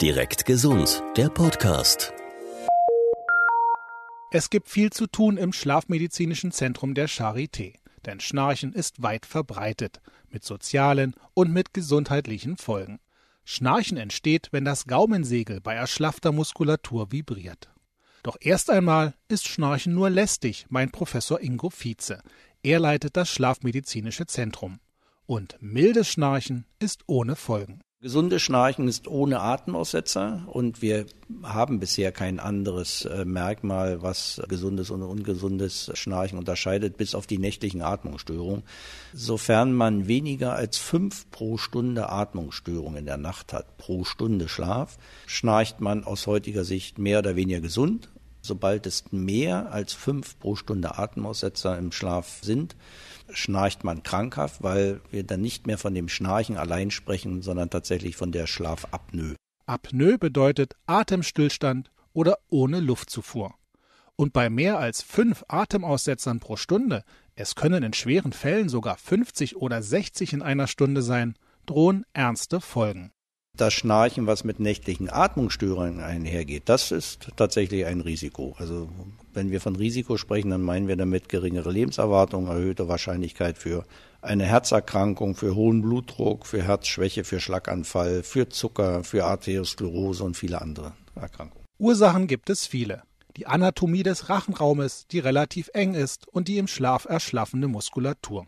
Direkt Gesund, der Podcast. Es gibt viel zu tun im Schlafmedizinischen Zentrum der Charité, denn Schnarchen ist weit verbreitet, mit sozialen und mit gesundheitlichen Folgen. Schnarchen entsteht, wenn das Gaumensegel bei erschlaffter Muskulatur vibriert. Doch erst einmal ist Schnarchen nur lästig, mein Professor Ingo Vize. Er leitet das Schlafmedizinische Zentrum. Und mildes Schnarchen ist ohne Folgen. Gesundes Schnarchen ist ohne Atemaussetzer und wir haben bisher kein anderes äh, Merkmal, was gesundes und ungesundes Schnarchen unterscheidet, bis auf die nächtlichen Atmungsstörungen. Sofern man weniger als fünf pro Stunde Atmungsstörungen in der Nacht hat, pro Stunde Schlaf, schnarcht man aus heutiger Sicht mehr oder weniger gesund Sobald es mehr als fünf pro Stunde Atemaussetzer im Schlaf sind, schnarcht man krankhaft, weil wir dann nicht mehr von dem Schnarchen allein sprechen, sondern tatsächlich von der Schlafapnoe. Apnoe bedeutet Atemstillstand oder ohne Luftzufuhr. Und bei mehr als fünf Atemaussetzern pro Stunde, es können in schweren Fällen sogar 50 oder 60 in einer Stunde sein, drohen ernste Folgen. Das Schnarchen, was mit nächtlichen Atmungsstörungen einhergeht, das ist tatsächlich ein Risiko. Also wenn wir von Risiko sprechen, dann meinen wir damit geringere Lebenserwartung, erhöhte Wahrscheinlichkeit für eine Herzerkrankung, für hohen Blutdruck, für Herzschwäche, für Schlaganfall, für Zucker, für Arteriosklerose und viele andere Erkrankungen. Ursachen gibt es viele. Die Anatomie des Rachenraumes, die relativ eng ist und die im Schlaf erschlaffende Muskulatur.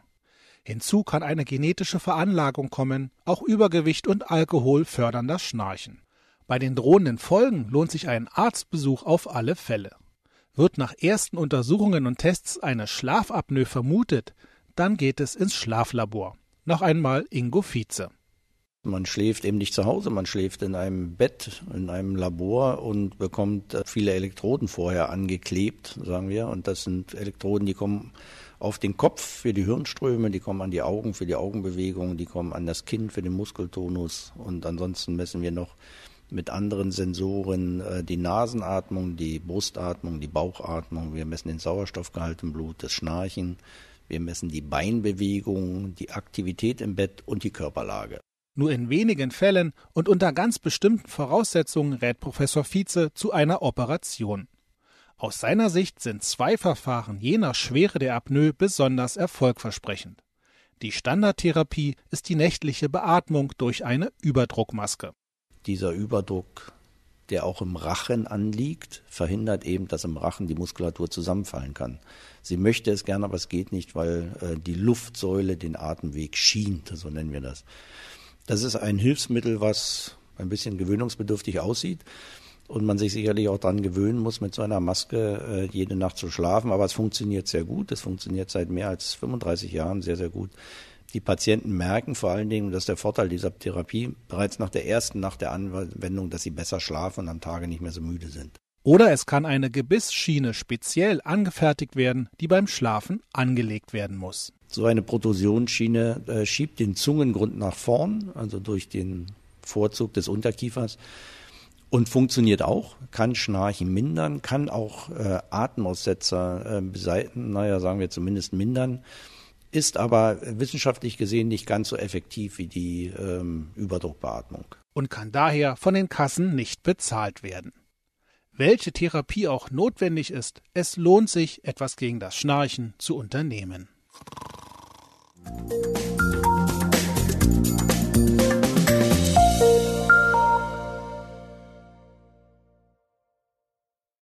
Hinzu kann eine genetische Veranlagung kommen, auch Übergewicht und Alkohol fördern das Schnarchen. Bei den drohenden Folgen lohnt sich ein Arztbesuch auf alle Fälle. Wird nach ersten Untersuchungen und Tests eine Schlafapnoe vermutet, dann geht es ins Schlaflabor. Noch einmal Ingo Vize. Man schläft eben nicht zu Hause, man schläft in einem Bett, in einem Labor und bekommt äh, viele Elektroden vorher angeklebt, sagen wir. Und das sind Elektroden, die kommen auf den Kopf für die Hirnströme, die kommen an die Augen für die Augenbewegungen, die kommen an das Kinn für den Muskeltonus und ansonsten messen wir noch mit anderen Sensoren äh, die Nasenatmung, die Brustatmung, die Bauchatmung, wir messen den Sauerstoffgehalt im Blut, das Schnarchen, wir messen die Beinbewegung, die Aktivität im Bett und die Körperlage. Nur in wenigen Fällen und unter ganz bestimmten Voraussetzungen rät Professor Vize zu einer Operation. Aus seiner Sicht sind zwei Verfahren je nach Schwere der Apnoe besonders erfolgversprechend. Die Standardtherapie ist die nächtliche Beatmung durch eine Überdruckmaske. Dieser Überdruck, der auch im Rachen anliegt, verhindert eben, dass im Rachen die Muskulatur zusammenfallen kann. Sie möchte es gerne, aber es geht nicht, weil äh, die Luftsäule den Atemweg schient, so nennen wir das. Das ist ein Hilfsmittel, was ein bisschen gewöhnungsbedürftig aussieht und man sich sicherlich auch daran gewöhnen muss, mit so einer Maske äh, jede Nacht zu schlafen. Aber es funktioniert sehr gut. Es funktioniert seit mehr als 35 Jahren sehr, sehr gut. Die Patienten merken vor allen Dingen, dass der Vorteil dieser Therapie bereits nach der ersten Nacht der Anwendung, dass sie besser schlafen und am Tage nicht mehr so müde sind. Oder es kann eine Gebissschiene speziell angefertigt werden, die beim Schlafen angelegt werden muss. So eine Protrusionsschiene äh, schiebt den Zungengrund nach vorn, also durch den Vorzug des Unterkiefers und funktioniert auch, kann Schnarchen mindern, kann auch äh, Atemaussetzer äh, beseitigen, naja, sagen wir zumindest mindern, ist aber wissenschaftlich gesehen nicht ganz so effektiv wie die ähm, Überdruckbeatmung. Und kann daher von den Kassen nicht bezahlt werden. Welche Therapie auch notwendig ist, es lohnt sich, etwas gegen das Schnarchen zu unternehmen. Musik